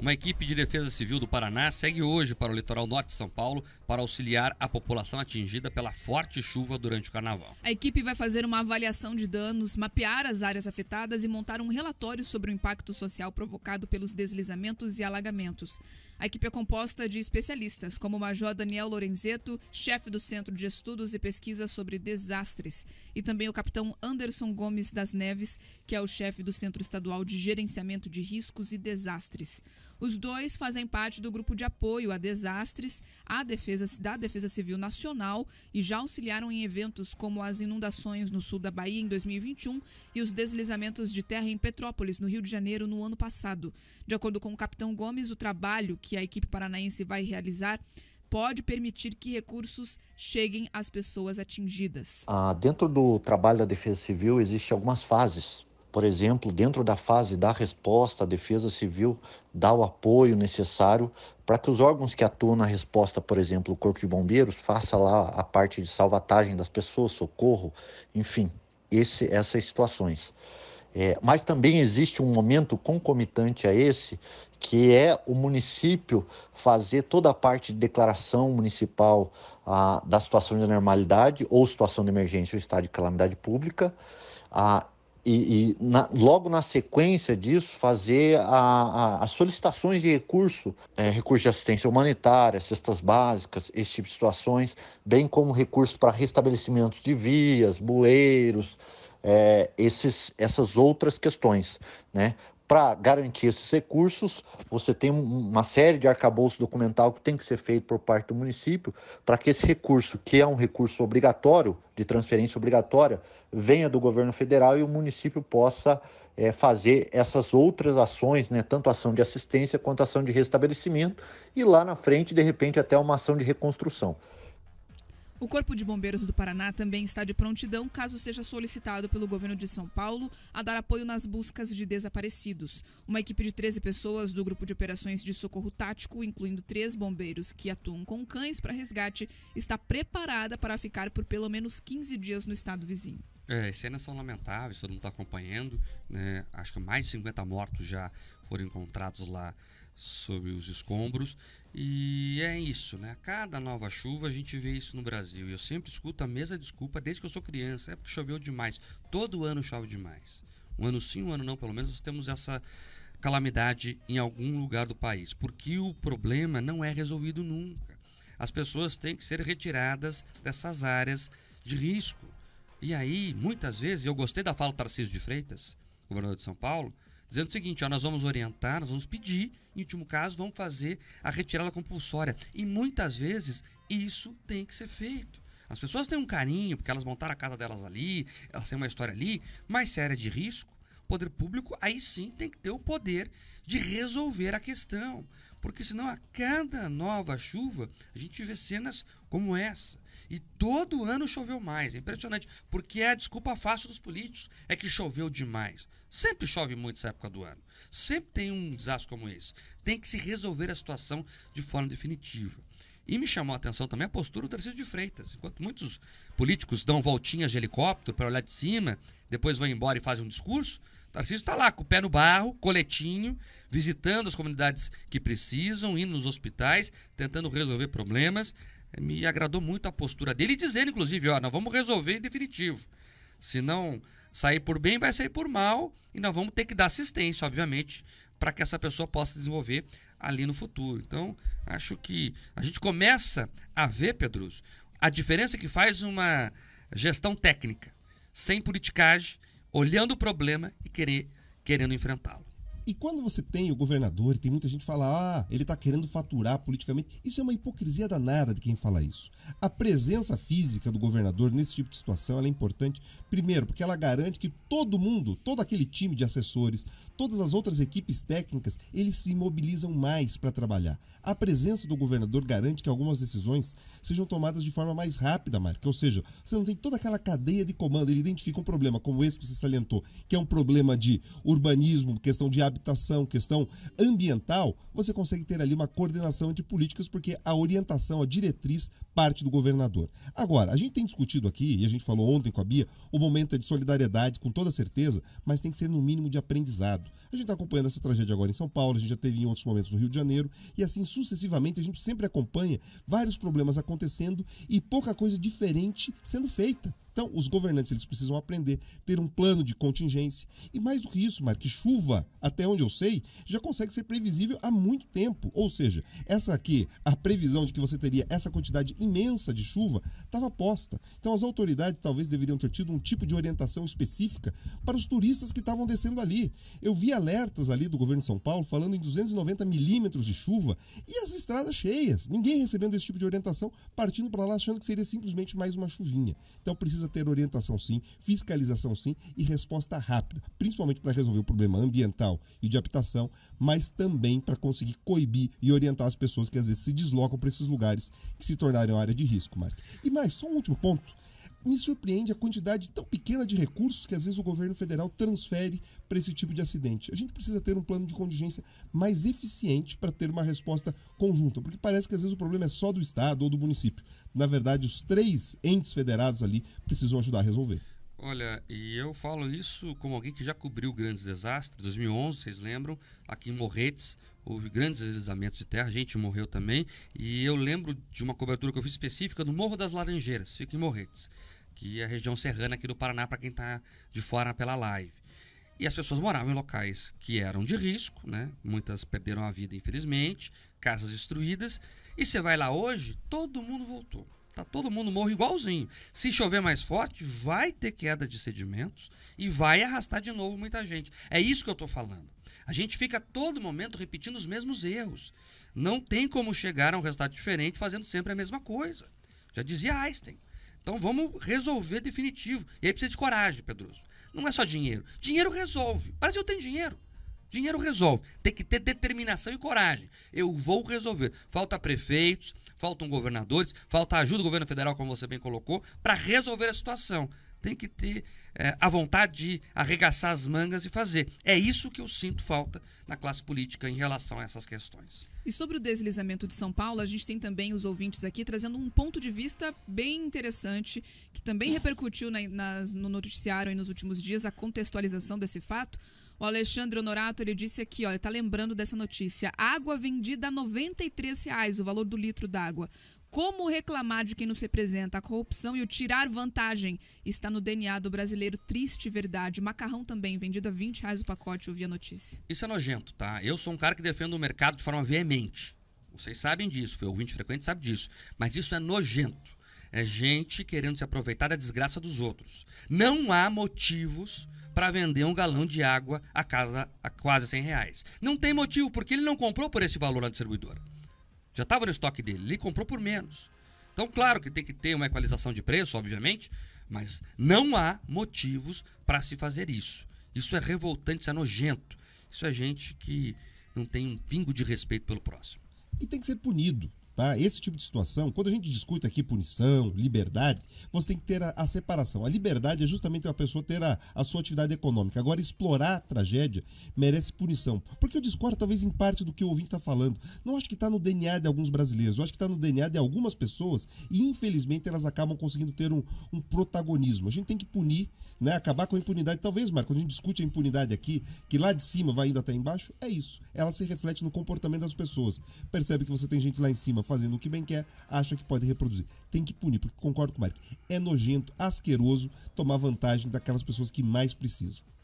Uma equipe de defesa civil do Paraná segue hoje para o litoral norte de São Paulo para auxiliar a população atingida pela forte chuva durante o carnaval. A equipe vai fazer uma avaliação de danos, mapear as áreas afetadas e montar um relatório sobre o impacto social provocado pelos deslizamentos e alagamentos. A equipe é composta de especialistas, como o Major Daniel Lorenzeto, chefe do Centro de Estudos e Pesquisa sobre Desastres, e também o capitão Anderson Gomes das Neves, que é o chefe do Centro Estadual de Gerenciamento de Riscos e Desastres. Os dois fazem parte do grupo de apoio a desastres a defesa, da Defesa Civil Nacional e já auxiliaram em eventos como as inundações no sul da Bahia em 2021 e os deslizamentos de terra em Petrópolis, no Rio de Janeiro, no ano passado. De acordo com o capitão Gomes, o trabalho que que a equipe paranaense vai realizar pode permitir que recursos cheguem às pessoas atingidas? Ah, dentro do trabalho da Defesa Civil existem algumas fases. Por exemplo, dentro da fase da resposta, a Defesa Civil dá o apoio necessário para que os órgãos que atuam na resposta, por exemplo, o Corpo de Bombeiros, faça lá a parte de salvatagem das pessoas, socorro, enfim, esse, essas situações. É, mas também existe um momento concomitante a esse, que é o município fazer toda a parte de declaração municipal ah, da situação de normalidade ou situação de emergência ou estado de calamidade pública. Ah, e, e na, logo na sequência disso fazer as solicitações de recurso, é, recurso de assistência humanitária, cestas básicas, esse tipo de situações, bem como recurso para restabelecimentos de vias, bueiros, é, esses, essas outras questões, né? Para garantir esses recursos, você tem uma série de arcabouço documental que tem que ser feito por parte do município para que esse recurso, que é um recurso obrigatório, de transferência obrigatória, venha do governo federal e o município possa é, fazer essas outras ações, né? tanto ação de assistência quanto ação de restabelecimento, e lá na frente, de repente, até uma ação de reconstrução. O Corpo de Bombeiros do Paraná também está de prontidão caso seja solicitado pelo governo de São Paulo a dar apoio nas buscas de desaparecidos. Uma equipe de 13 pessoas do Grupo de Operações de Socorro Tático, incluindo três bombeiros que atuam com cães para resgate, está preparada para ficar por pelo menos 15 dias no estado vizinho. É, cenas são lamentáveis, todo mundo está acompanhando. Né? Acho que mais de 50 mortos já foram encontrados lá sobre os escombros. E é isso, né? Cada nova chuva a gente vê isso no Brasil. E eu sempre escuto a mesma desculpa desde que eu sou criança. É porque choveu demais. Todo ano chove demais. Um ano sim, um ano não, pelo menos nós temos essa calamidade em algum lugar do país. Porque o problema não é resolvido nunca. As pessoas têm que ser retiradas dessas áreas de risco. E aí, muitas vezes, eu gostei da fala do Tarcísio de Freitas, governador de São Paulo, dizendo o seguinte: ó, nós vamos orientar, nós vamos pedir, em último caso, vamos fazer a retirada compulsória. E muitas vezes isso tem que ser feito. As pessoas têm um carinho, porque elas montaram a casa delas ali, elas têm uma história ali, mas séria de risco, o poder público aí sim tem que ter o poder de resolver a questão porque senão a cada nova chuva a gente vê cenas como essa. E todo ano choveu mais, é impressionante, porque é a desculpa fácil dos políticos, é que choveu demais. Sempre chove muito nessa época do ano, sempre tem um desastre como esse. Tem que se resolver a situação de forma definitiva. E me chamou a atenção também a postura do Tarcísio de Freitas. Enquanto muitos políticos dão voltinhas de helicóptero para olhar de cima, depois vão embora e fazem um discurso, Tarcísio está lá com o pé no barro, coletinho, visitando as comunidades que precisam, indo nos hospitais, tentando resolver problemas. É, me agradou muito a postura dele, dizendo, inclusive, ó, nós vamos resolver em definitivo. Se não sair por bem, vai sair por mal, e nós vamos ter que dar assistência, obviamente, para que essa pessoa possa desenvolver ali no futuro. Então, acho que a gente começa a ver, Pedroso, a diferença que faz uma gestão técnica, sem politicagem, olhando o problema e querer, querendo enfrentá-lo. E quando você tem o governador, e tem muita gente que fala, ah, ele está querendo faturar politicamente, isso é uma hipocrisia danada de quem fala isso. A presença física do governador nesse tipo de situação é importante, primeiro, porque ela garante que todo mundo, todo aquele time de assessores, todas as outras equipes técnicas, eles se mobilizam mais para trabalhar. A presença do governador garante que algumas decisões sejam tomadas de forma mais rápida, Marca. Ou seja, você não tem toda aquela cadeia de comando, ele identifica um problema como esse que você salientou, que é um problema de urbanismo, questão de hábito habitação, questão ambiental, você consegue ter ali uma coordenação entre políticas, porque a orientação, a diretriz parte do governador. Agora, a gente tem discutido aqui, e a gente falou ontem com a Bia, o momento é de solidariedade, com toda certeza, mas tem que ser no mínimo de aprendizado. A gente está acompanhando essa tragédia agora em São Paulo, a gente já teve em outros momentos no Rio de Janeiro, e assim sucessivamente a gente sempre acompanha vários problemas acontecendo e pouca coisa diferente sendo feita. Então, os governantes eles precisam aprender, ter um plano de contingência. E mais do que isso, Mar, que chuva, até onde eu sei, já consegue ser previsível há muito tempo. Ou seja, essa aqui, a previsão de que você teria essa quantidade imensa de chuva, estava posta. Então, as autoridades talvez deveriam ter tido um tipo de orientação específica para os turistas que estavam descendo ali. Eu vi alertas ali do governo de São Paulo falando em 290 milímetros de chuva e as estradas cheias. Ninguém recebendo esse tipo de orientação, partindo para lá achando que seria simplesmente mais uma chuvinha. Então, precisa precisa ter orientação sim, fiscalização sim e resposta rápida, principalmente para resolver o problema ambiental e de habitação, mas também para conseguir coibir e orientar as pessoas que às vezes se deslocam para esses lugares que se tornaram área de risco, Marta. E mais, só um último ponto me surpreende a quantidade tão pequena de recursos que às vezes o governo federal transfere para esse tipo de acidente. A gente precisa ter um plano de contingência mais eficiente para ter uma resposta conjunta, porque parece que às vezes o problema é só do Estado ou do município. Na verdade, os três entes federados ali precisam ajudar a resolver. Olha, e eu falo isso como alguém que já cobriu grandes desastres. 2011, vocês lembram? Aqui em Morretes, houve grandes deslizamentos de terra, gente morreu também. E eu lembro de uma cobertura que eu fiz específica no Morro das Laranjeiras, fica em Morretes, que é a região serrana aqui do Paraná, para quem está de fora pela live. E as pessoas moravam em locais que eram de risco, né? Muitas perderam a vida, infelizmente, casas destruídas. E você vai lá hoje, todo mundo voltou. Tá todo mundo morre igualzinho. Se chover mais forte, vai ter queda de sedimentos e vai arrastar de novo muita gente. É isso que eu estou falando. A gente fica a todo momento repetindo os mesmos erros. Não tem como chegar a um resultado diferente fazendo sempre a mesma coisa. Já dizia Einstein. Então vamos resolver definitivo. E aí precisa de coragem, Pedroso. Não é só dinheiro. Dinheiro resolve. O Brasil tem dinheiro. Dinheiro resolve. Tem que ter determinação e coragem. Eu vou resolver. Falta prefeitos, faltam governadores, falta ajuda do governo federal, como você bem colocou, para resolver a situação. Tem que ter é, a vontade de arregaçar as mangas e fazer. É isso que eu sinto falta na classe política em relação a essas questões. E sobre o deslizamento de São Paulo, a gente tem também os ouvintes aqui trazendo um ponto de vista bem interessante, que também repercutiu na, na, no noticiário nos últimos dias, a contextualização desse fato. O Alexandre Honorato, ele disse aqui, olha, tá lembrando dessa notícia. Água vendida a 93 reais, o valor do litro d'água. Como reclamar de quem nos representa? A corrupção e o tirar vantagem está no DNA do brasileiro. Triste verdade. Macarrão também, vendido a 20 reais o pacote, eu vi a notícia. Isso é nojento, tá? Eu sou um cara que defendo o mercado de forma veemente. Vocês sabem disso, foi ouvinte frequente sabe disso. Mas isso é nojento. É gente querendo se aproveitar da desgraça dos outros. Não há motivos para vender um galão de água a, casa, a quase 100 reais. Não tem motivo, porque ele não comprou por esse valor na distribuidora. Já estava no estoque dele, ele comprou por menos. Então, claro que tem que ter uma equalização de preço, obviamente, mas não há motivos para se fazer isso. Isso é revoltante, isso é nojento. Isso é gente que não tem um pingo de respeito pelo próximo. E tem que ser punido. Tá? Esse tipo de situação, quando a gente discute aqui punição, liberdade, você tem que ter a, a separação. A liberdade é justamente a pessoa ter a, a sua atividade econômica. Agora, explorar a tragédia merece punição. Porque eu discordo, talvez, em parte do que o ouvinte está falando. Não acho que está no DNA de alguns brasileiros, eu acho que está no DNA de algumas pessoas e, infelizmente, elas acabam conseguindo ter um, um protagonismo. A gente tem que punir né? Acabar com a impunidade. Talvez, Marco, quando a gente discute a impunidade aqui, que lá de cima vai indo até embaixo, é isso. Ela se reflete no comportamento das pessoas. Percebe que você tem gente lá em cima fazendo o que bem quer, acha que pode reproduzir. Tem que punir, porque concordo com o Marco. É nojento, asqueroso tomar vantagem daquelas pessoas que mais precisam.